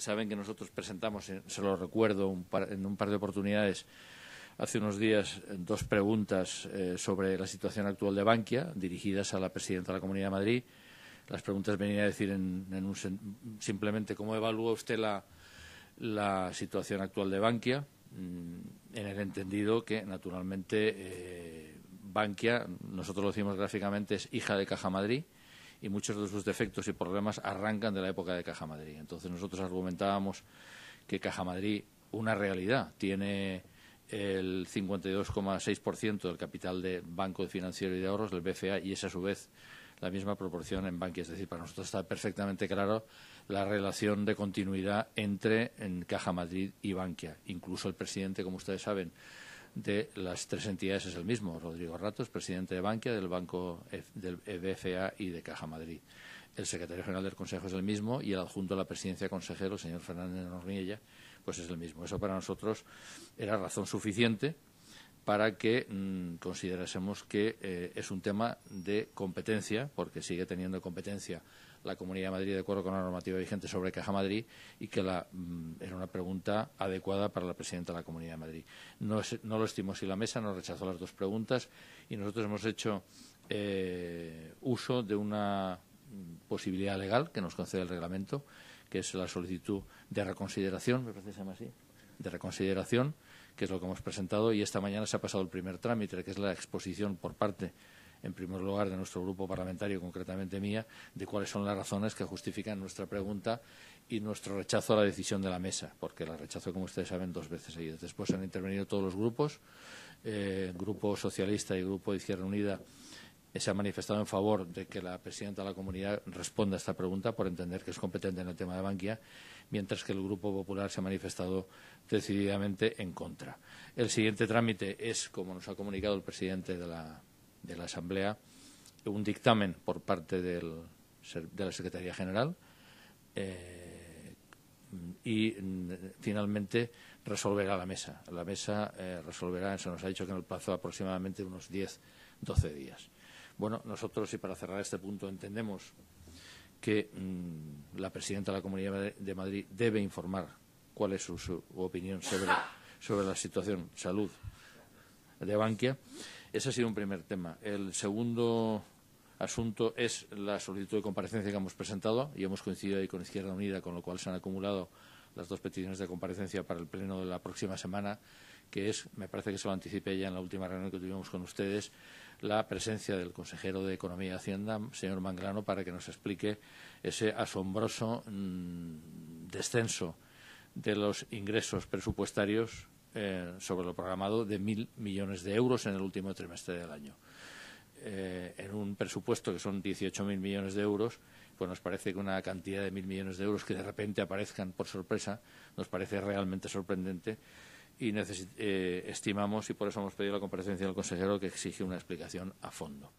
saben que nosotros presentamos, eh, se lo recuerdo en un par de oportunidades, hace unos días eh, dos preguntas eh, sobre la situación actual de Bankia, dirigidas a la presidenta de la Comunidad de Madrid. Las preguntas venían a decir en, un, simplemente cómo evalúa usted la, la situación actual de Bankia, mm, en el entendido que, naturalmente, Bankia, nosotros lo decimos gráficamente, es hija de Caja Madrid, y muchos de sus defectos y problemas arrancan de la época de Caja Madrid. Entonces nosotros argumentábamos que Caja Madrid, una realidad, tiene el 52,6% del capital de Banco Financiero y de Ahorros, del BFA, y es a su vez la misma proporción en Bankia. Es decir, para nosotros está perfectamente claro la relación de continuidad entre en Caja Madrid y Bankia. Incluso el presidente, como ustedes saben, de las tres entidades es el mismo, Rodrigo Ratos, presidente de Bankia, del Banco e-, del EBFA y de Caja Madrid. El secretario general del Consejo es el mismo y el adjunto de la presidencia consejero, el señor Fernández Norniella, pues es el mismo. Eso para nosotros era razón suficiente para que mm, considerásemos que eh, es un tema de competencia, porque sigue teniendo competencia la Comunidad de Madrid de acuerdo con la normativa vigente sobre Caja Madrid y que la, mm, era una pregunta adecuada para la presidenta de la Comunidad de Madrid. No, lo estimó si la mesa, nos rechazó las dos preguntas y nosotros hemos hecho eh, uso de una mm, posibilidad legal que nos concede el reglamento, que es la solicitud de reconsideración, me parece que se llama así, de reconsideración que es lo que hemos presentado, y esta mañana se ha pasado el primer trámite, que es la exposición por parte en primer lugar, de nuestro grupo parlamentario, concretamente mía, de cuáles son las razones que justifican nuestra pregunta y nuestro rechazo a la decisión de la mesa, porque la rechazo, como ustedes saben, dos veces seguidas. Después han intervenido todos los grupos, eh, Grupo Socialista y Grupo Izquierda Unida se ha manifestado en favor de que la presidenta de la comunidad responda a esta pregunta por entender que es competente en el tema de Bankia, mientras que el Grupo Popular se ha manifestado decididamente en contra. El siguiente trámite es, como nos ha comunicado el presidente de la, Asamblea, un dictamen por parte de la Secretaría General eh, y, mm, finalmente, resolverá la mesa. La mesa eh, resolverá, se nos ha dicho que en el plazo de aproximadamente unos 10, 12 días. Bueno, nosotros, y para cerrar este punto, entendemos que mm, la presidenta de la Comunidad de Madrid debe informar cuál es su, opinión sobre, sobre, la situación salud de Bankia. Ese ha sido un primer tema. El segundo asunto es la solicitud de comparecencia que hemos presentado y hemos coincidido ahí con Izquierda Unida, con lo cual se han acumulado las dos peticiones de comparecencia para el pleno de la próxima semana, que es, me parece que se lo anticipé ya en la última reunión que tuvimos con ustedes, la presencia del consejero de Economía y Hacienda, señor Manglano, para que nos explique ese asombroso mm, descenso de los ingresos presupuestarios eh, sobre lo programado de mil millones de euros en el último trimestre del año. Eh, en un presupuesto que son 18.000 millones de euros pues nos parece que una cantidad de mil millones de euros que de repente aparezcan por sorpresa nos parece realmente sorprendente y eh, estimamos, y por eso hemos pedido la comparecencia del consejero, que exige una explicación a fondo.